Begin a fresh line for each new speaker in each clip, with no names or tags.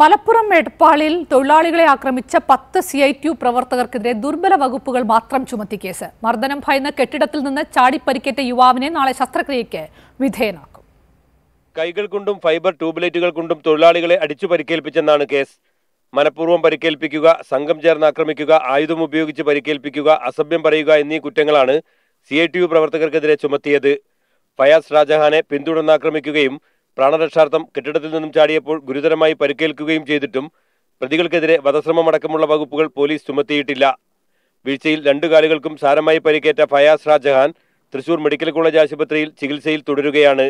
മലപ്പുറം എടപ്പാളിൽ തൊഴിലാളികളെ ആക്രമിച്ച പത്ത് സി ഐ ടി യു പ്രവർത്തകർക്കെതിരെ ദുർബല വകുപ്പുകൾ മാത്രം ചുമത്തി കേസ് മർദ്ദനം ഭയന്ന കെട്ടിടത്തിൽ നിന്ന് ചാടിപ്പരിക്കേറ്റ യുവാവിനെ നാളെ ശസ്ത്രക്രിയക്ക് വിധേയനാക്കും
കൈകൾ കൊണ്ടും ഫൈബർ ട്യൂബ്ലൈറ്റുകൾ കൊണ്ടും തൊഴിലാളികളെ അടിച്ചു പരിക്കേൽപ്പിച്ചെന്നാണ് കേസ് മനഃപൂർവ്വം പരിക്കേൽപ്പിക്കുക സംഘം ചേർന്ന് ആക്രമിക്കുക ആയുധം ഉപയോഗിച്ച് പരിക്കേൽപ്പിക്കുക അസഭ്യം പറയുക എന്നീ കുറ്റങ്ങളാണ് സി ഐ ടി യു പ്രവർത്തകർക്കെതിരെ ചുമത്തിയത് ഫയാസ് ഷാജഹാനെ പിന്തുടർന്നാക്രമിക്കുകയും പ്രാണരക്ഷാർത്ഥം കെട്ടിടത്തിൽ നിന്നും ചാടിയപ്പോൾ ഗുരുതരമായി പരിക്കേൽക്കുകയും ചെയ്തിട്ടും പ്രതികൾക്കെതിരെ അടക്കമുള്ള വകുപ്പുകൾ പോലീസ് ചുമത്തിയിട്ടില്ല വീഴ്ചയിൽ രണ്ടു കാലുകൾക്കും സാരമായി പരിക്കേറ്റ ഫയാസ് ഷാജഹാൻ തൃശൂർ മെഡിക്കൽ കോളേജ് ആശുപത്രിയിൽ ചികിത്സയിൽ തുടരുകയാണ്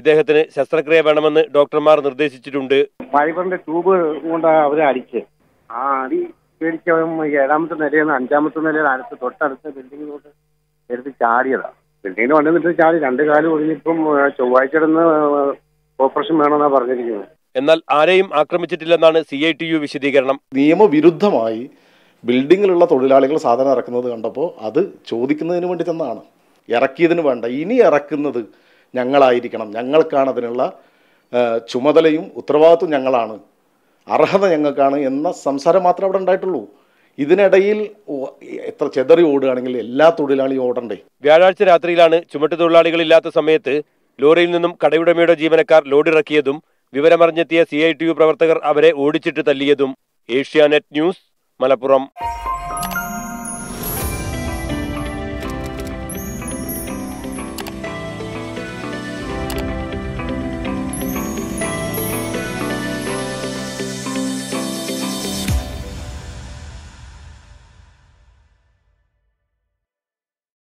ഇദ്ദേഹത്തിന് ശസ്ത്രക്രിയ വേണമെന്ന് ഡോക്ടർമാർ നിർദ്ദേശിച്ചിട്ടുണ്ട്
ഫൈബറിന്റെ ട്യൂബ് കൊണ്ട് അവരെ അടിച്ച് ആ അടി പേടിച്ച് ഏഴാമത്തെ നിലയിൽ നിന്ന് അഞ്ചാമത്തെ നിലയിൽ അടുത്ത് തൊട്ടടുത്ത ബിൽഡിങ്ങിലോട്ട് എടുത്ത് ചാടിയതാണ് പിന്നീട് വണ്ടി നിട്ട് രണ്ട് കാലം ഒഴിഞ്ഞിപ്പം ചൊവ്വാഴ്ച ഇടുന്ന ഓപ്പറേഷൻ വേണമെന്നാണ് പറഞ്ഞിരിക്കുന്നത്
എന്നാൽ ആരെയും ആക്രമിച്ചിട്ടില്ലെന്നാണ് സി ഐ ടി യു വിശദീകരണം
നിയമവിരുദ്ധമായി ബിൽഡിങ്ങിലുള്ള തൊഴിലാളികൾ സാധനം ഇറക്കുന്നത് കണ്ടപ്പോൾ അത് ചോദിക്കുന്നതിന് വേണ്ടി തന്നാണ് ഇറക്കിയതിന് വേണ്ട ഇനി ഇറക്കുന്നത് ഞങ്ങളായിരിക്കണം ഞങ്ങൾക്കാണ് അതിനുള്ള ചുമതലയും ഉത്തരവാദിത്വം ഞങ്ങളാണ് അർഹത ഞങ്ങൾക്കാണ് എന്ന സംസാരം മാത്രമേ അവിടെ ഉണ്ടായിട്ടുള്ളൂ ഇതിനിടയിൽ എത്ര ചെതറി ഓടുകയാണെങ്കിൽ എല്ലാ തൊഴിലാളിയും ഓടണ്ടേ
വ്യാഴാഴ്ച രാത്രിയിലാണ് ചുമട്ടു തൊഴിലാളികൾ ഇല്ലാത്ത സമയത്ത് ലോറിയിൽ നിന്നും കടയുടമയുടെ ജീവനക്കാർ ലോഡിറക്കിയതും വിവരമറിഞ്ഞെത്തിയ സി പ്രവർത്തകർ അവരെ ഓടിച്ചിട്ട് തല്ലിയതും ഏഷ്യാനെറ്റ് ന്യൂസ് മലപ്പുറം